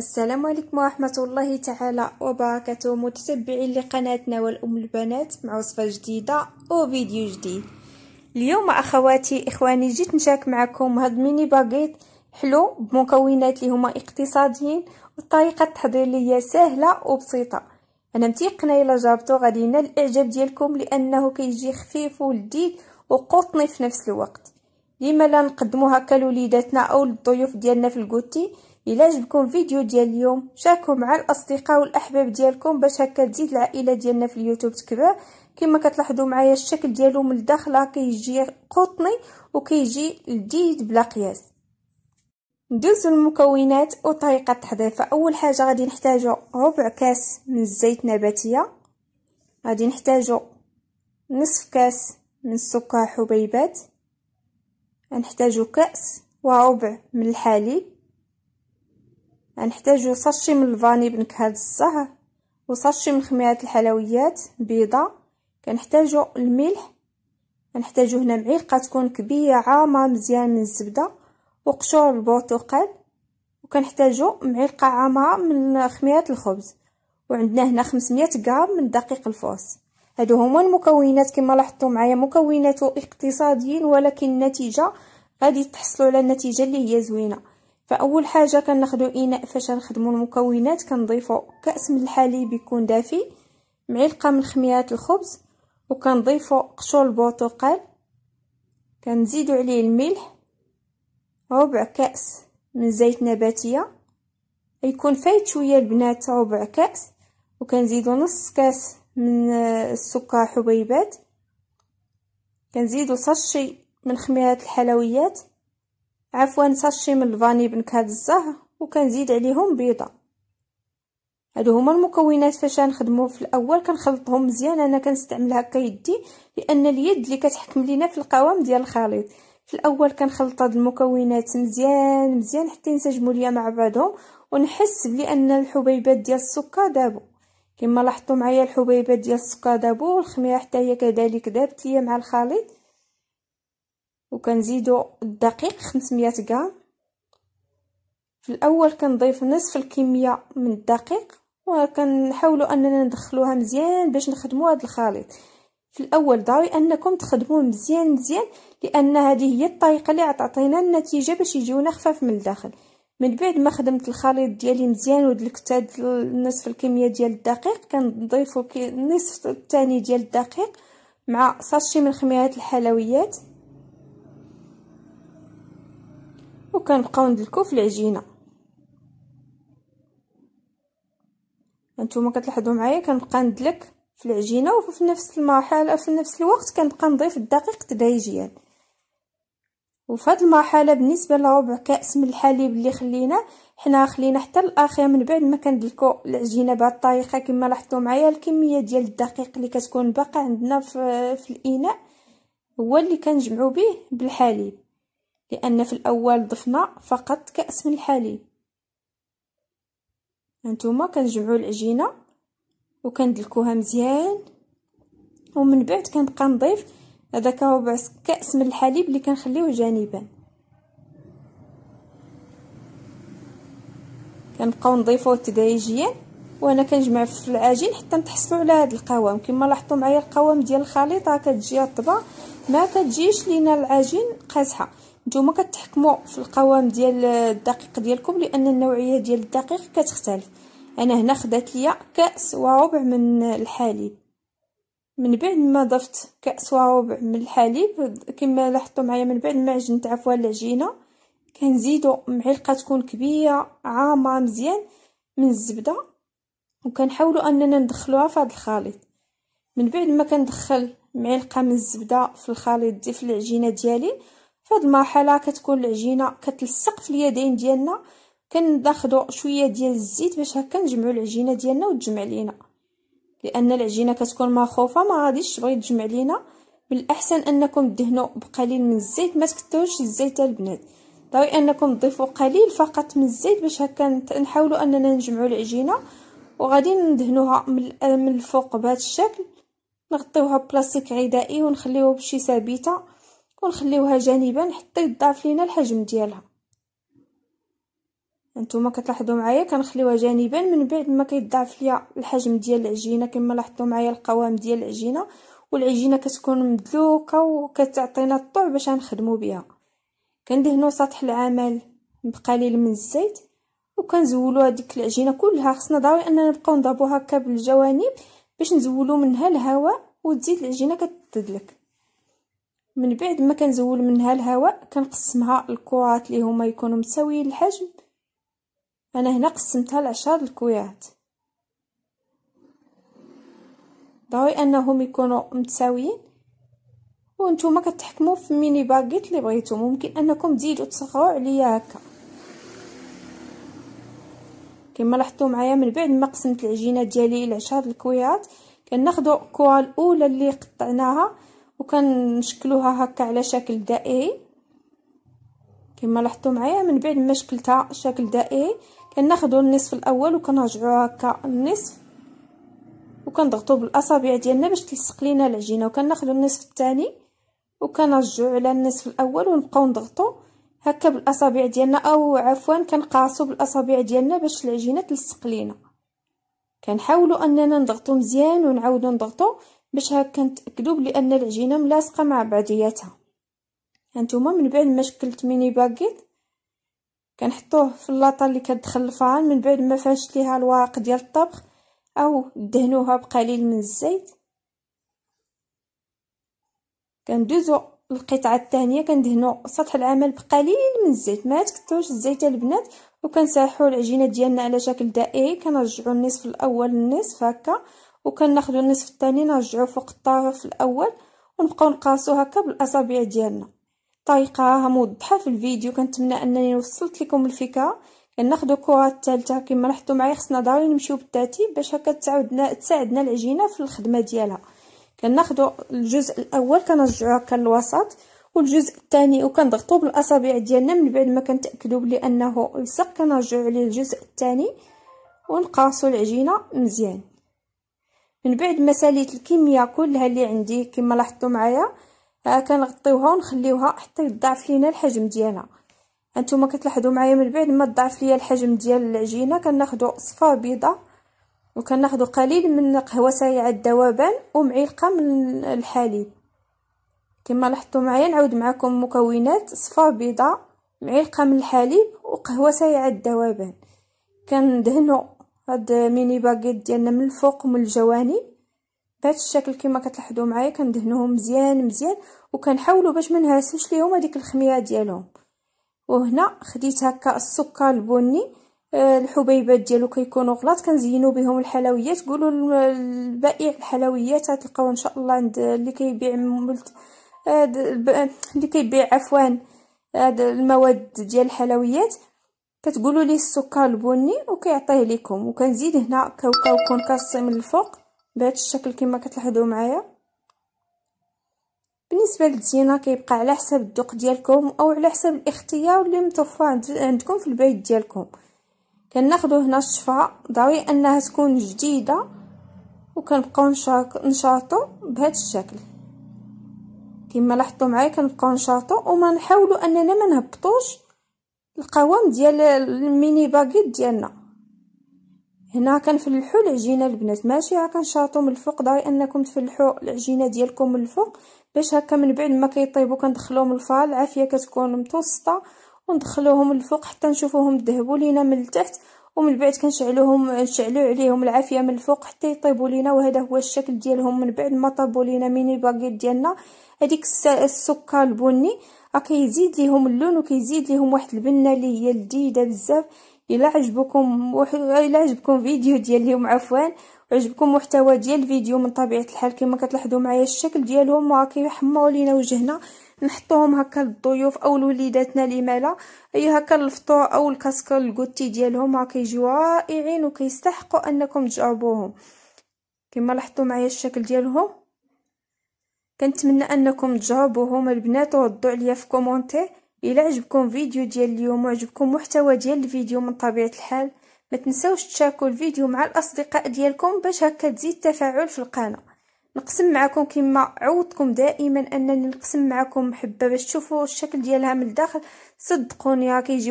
السلام عليكم ورحمة الله تعالى وبركاته متتبعين لقناتنا والأم البنات مع وصفة جديدة وفيديو جديد اليوم أخواتي إخواني جيت نشارك معكم هاد ميني باغيت حلو بمكونات اللي هما اقتصاديين والطريقة التحضير لي سهلة وبسيطة أنا متيقنة إلا جربتو غادي ينال الإعجاب ديالكم لأنه كيجي خفيف ولذيذ وقطني في نفس الوقت لما لا نقدمو هكا لوليداتنا أو للضيوف ديالنا في الكوتي الى عجبكم فيديو ديال اليوم شاركوه مع الاصدقاء والاحباب ديالكم باش هكا تزيد العائله ديالنا في اليوتيوب تكبر كما كتلاحظوا معايا الشكل ديالو من الداخله كيجي قطني وكيجي لذيذ بلا قياس ندوزو المكونات وطريقه التحضير فاول حاجه غادي نحتاجو ربع كاس من الزيت نباتيه غادي نحتاجو نصف كاس من السكر حبيبات نحتاجو كاس وربع من الحليب غنحتاجو ساشي من الفاني بنكهه الزهر وساشي من خميره الحلويات بيضه كنحتاجو الملح غنحتاجو هنا معلقه تكون كبيره عامه مزيان من الزبده وقشور البرتقال وكنحتاجو معلقه عامه من خميره الخبز وعندنا هنا 500 غرام من دقيق الفوس هادو هما المكونات كما لاحظتوا معايا مكونات اقتصاديين ولكن النتيجه غادي تحصلوا على النتيجه اللي هي زوينه فاول حاجه كناخذوا اناء فاش نخدموا المكونات كنضيفوا كاس من الحليب يكون دافي معلقه من خميره الخبز وكنضيفوا قشور البرتقال كنزيدوا عليه الملح ربع كاس من زيت نباتيه يكون فايت شويه البنات ربع كاس وكنزيدوا نص كاس من آه، السكر حبيبات كنزيدوا صشي من خميره الحلويات عفوا ساشي من الفاني بنكهة الزهر وكنزيد عليهم بيضة هادو هما المكونات فاش نخدمو في الاول كنخلطهم مزيان انا كنستعمل هكا يدي لان اليد اللي كتحكم لينا في القوام ديال الخليط في الاول كنخلط هاد المكونات مزيان مزيان حتى ينسجموا ليا مع بعضهم ونحس بلي ان الحبيبات ديال السكر دابو كما لاحظتوا معايا الحبيبات ديال السكر دابو والخميره حتى هي كذلك دابت ليا مع الخليط وكنزيدو الدقيق 500 غرام في الاول كنضيف نصف الكميه من الدقيق وكنحاولوا اننا ندخلوها مزيان باش نخدموا هذا الخليط في الاول ضروري انكم تخدموه مزيان مزيان لان هذه هي الطريقه اللي عطاتينا النتيجه باش يجيونا خفاف من الداخل من بعد ما خدمت الخليط ديالي مزيان ودلكت هاد نصف الكميه ديال الدقيق كنضيفو نصف الثاني ديال الدقيق مع ساشي من خميرات الحلويات وكنبقاو ندلكو في العجينه انتما كتلاحظوا معايا كنبقى ندلك في العجينه وفي نفس المرحله في نفس الوقت كنبقى نضيف الدقيق تدريجيا وفي هذه المرحله بالنسبه لربع كاس من الحليب اللي خليناه حنا خلينا حتى الاخير من بعد ما كندلكو العجينه بهذه الطريقه كما لاحظتوا معايا الكميه ديال الدقيق اللي كتكون باقا عندنا في, في الاناء هو اللي كنجمعو به بالحليب لأن في الأول ضفنا فقط كأس من الحليب هانتوما كنجمعوا العجينة وكندلكوها مزيان ومن بعد كنبقى نضيف هذاك ربع كأس من الحليب اللي كنخليوه جانبا كنبقاو نضيفوه تدريجيا وانا كنجمع في العجين حتى نتحصلوا على هذا القوام كما لاحظتوا معايا القوام ديال الخليط راه كتجي رطبه ما كتجيش لينا العجين قاسحه نتوما كتحكموا في القوام ديال الدقيق ديالكم لان النوعيه ديال الدقيق كتختلف انا هنا خدات ليا كاس وربع من الحليب من بعد ما ضفت كاس وربع من الحليب كما لاحظتوا معايا من بعد ما عجنت عفوا العجينه كنزيدوا معلقه تكون كبيره عامه مزيان من الزبده وكنحاولوا اننا ندخلوها في هذا الخليط من بعد ما كندخل معلقه من الزبده في الخليط ديال في العجينه ديالي فهاد المرحله كتكون العجينه كتلصق في اليدين ديالنا كنداخدو شويه ديال الزيت باش هكا نجمعو العجينه ديالنا وتجمع لينا لان العجينه كتكون مخوفه ما غاديش تبغي تجمع لينا من الاحسن انكم تدهنوا بقليل من الزيت ما تكثروش الزيت البنات ضروري انكم تضيفوا قليل فقط من الزيت باش هكا نحاولوا اننا نجمعوا العجينه وغادي ندهنوها من الفوق بهذا الشكل نغطيوها ببلاستيك غذائي ونخليوه بشي ثابته ونخليوها جانبا حتى يضاعف لينا الحجم ديالها هانتوما كتلاحظوا معايا كنخليوها جانبا من بعد ما كيضاعف ليا الحجم ديال العجينه كما لاحظتوا معايا القوام ديال العجينه والعجينه كتكون مدلوكه وكتعطينا الطوع باش نخدموا بها كندهنوا سطح العمل بقليل من الزيت وكنزولوا هذيك العجينه كلها خصنا ضروري اننا نبقاو نضربوها هكا بالجوانب باش نزولوا منها الهواء وتزيد العجينه كتدلك من بعد ما كنزول منها الهواء كنقسمها الكرات اللي هما يكونوا متساويين الحجم انا هنا قسمتها لعشرة الكويات ضروري انهم يكونوا متساويين وانتم كتحكموا في ميني باكيت اللي بغيتو ممكن انكم تزيدوا تصغروا عليا هكا كما لاحظتوا معايا من بعد ما قسمت العجينه ديالي لعشرة الكويات كناخذوا الكره الاولى اللي قطعناها وكنشكلوها هكا على شكل دائري كما لاحظتوا معايا من بعد ما شكلتها شكل دائري كناخذوا النصف الاول وكنرجعوها هكا النصف وكنضغطوا بالاصابع ديالنا باش تلصق لينا العجينه وكناخذوا النصف الثاني وكنرجعوا على النصف الاول ونبقاو نضغطوا هكا بالاصابع ديالنا او عفوا كنقاصوا بالاصابع ديالنا باش العجينه تلصق لينا كنحاولوا اننا نضغطوا مزيان ونعاودوا نضغطوا باش هكا نتاكدوا بان العجينه ملاصقه مع بعضياتها هانتوما من بعد ما شكلت ميني باكيت كنحطوه في اللاطه اللي كتدخل الفران من بعد ما فاشت ليها الورق ديال الطبخ او دهنوها بقليل من الزيت كندوزو القطعه الثانيه كندهنو سطح العمل بقليل من الزيت ما تكثروش الزيت البنات وكنسيحوا العجينه ديالنا على شكل دائري كنرجعوا النصف الاول للنصف هكا وكناخدو النصف الثاني نرجعو فوق الطرف الاول ونبقاو نقاسو هكا بالاصابع ديالنا طريقه موضحه في الفيديو كنتمنى انني وصلت لكم الفكره كناخدو الكره الثالثه كما لاحظتوا معايا خصنا ضروري نمشيو بالترتيب باش هكا تعاودنا تساعدنا العجينه في الخدمه ديالها كناخدو الجزء الاول كنرجعو هكا للوسط والجزء الثاني وكنضغطو بالاصابع ديالنا من بعد ما كنتاكدوا بلي انه لصق كنرجعو عليه الجزء الثاني ونقاسو العجينه مزيان من بعد ما ساليت الكميه كلها اللي عندي كما لاحظتوا معايا ها آه، كنغطيوها ونخليوها حتى يضاعف لينا الحجم ديالها هانتوما كتلاحظوا معايا من بعد ما ضاعف ليا الحجم ديال العجينه كناخذوا صفه بيضه وكناخذوا قليل من قهوه سايعه الذوبان ومعلقه من الحليب كما لاحظتوا معايا نعاود معكم مكونات صفه بيضه معلقه من الحليب وقهوه سايعه الذوبان كندهنوا هاد ميني باكيت ديالنا من الفوق ومن الجوانب بهذا الشكل كما كتلاحظوا معايا كندهنوهم مزيان مزيان وكنحاولوا باش ما نهرسوش ليهم هذيك الخميره ديالهم وهنا خديت هكا السكر البني آه، الحبيبات ديالو كيكونوا غلاط كنزينوا بهم الحلويات قولوا البائع الحلويات غتلقاو ان شاء الله عند اللي كيبيع ملت... آه، اللي كيبيع عفوا هاد المواد ديال الحلويات كتقولوا ليه السكر البني وكيعطيه لكم وكنزيد هنا كاوكاو كونكاسي من الفوق بهذا الشكل كما كتلاحظوا معايا بالنسبه للزينه كيبقى على حسب الذوق ديالكم او على حسب الاختيار اللي متوفر عندكم في البيت ديالكم كناخذوا هنا الشفاه ضروري انها تكون جديده وكنبقاو نشاطو بهذا الشكل كما لاحظتوا معايا كنبقاو نشاطو وما نحاولوا اننا ما نهبطوش القوام ديال الميني باكيت ديالنا هنا كنفلحوا العجينه البنات ماشي ها كنشاطوا من الفوق ضروري انكم تفلحوا العجينه ديالكم من الفوق باش هكا من بعد ما كيطيبوا كندخلوهم الفار العافيه كتكون متوسطه وندخلوهم الفوق حتى نشوفوهم ذهبوا لينا من التحت ومن بعد كنشعلوهم نشعلو عليهم العافيه من الفوق حتى يطيبوا لينا وهذا هو الشكل ديالهم من بعد ما طابوا لينا ميني باكيت ديالنا هذيك السكر البني كيزيد ليهم اللون وكيزيد ليهم واحد البنه اللي هي لذيذه بزاف الا عجبكم الا عجبكم فيديو ديال اليوم عفوا عجبكم محتوى ديال الفيديو من طبيعه الحال كما كتلاحظوا معايا الشكل ديالهم راه كيحمروا لينا وجهنا نحطوهم هكا للضيوف او لوليداتنا اللي مالا اي هكا الفطور او الكاسكو الكوتي ديالهم راه كيجيو رائعين وكيستحقوا انكم تجربوهم كما لاحظتوا معايا الشكل ديالهم كنتمنى انكم هما البنات وردوا عليا في كومونتي الى عجبكم فيديو ديال اليوم وعجبكم محتوى ديال الفيديو من طبيعه الحال ما تنساوش تشاركوا الفيديو مع الاصدقاء ديالكم باش هكا تزيد التفاعل في القناه نقسم معكم كما عودتكم دائما انني نقسم معكم محبه باش تشوفوا الشكل ديالها من الداخل صدقوني راه كيجيو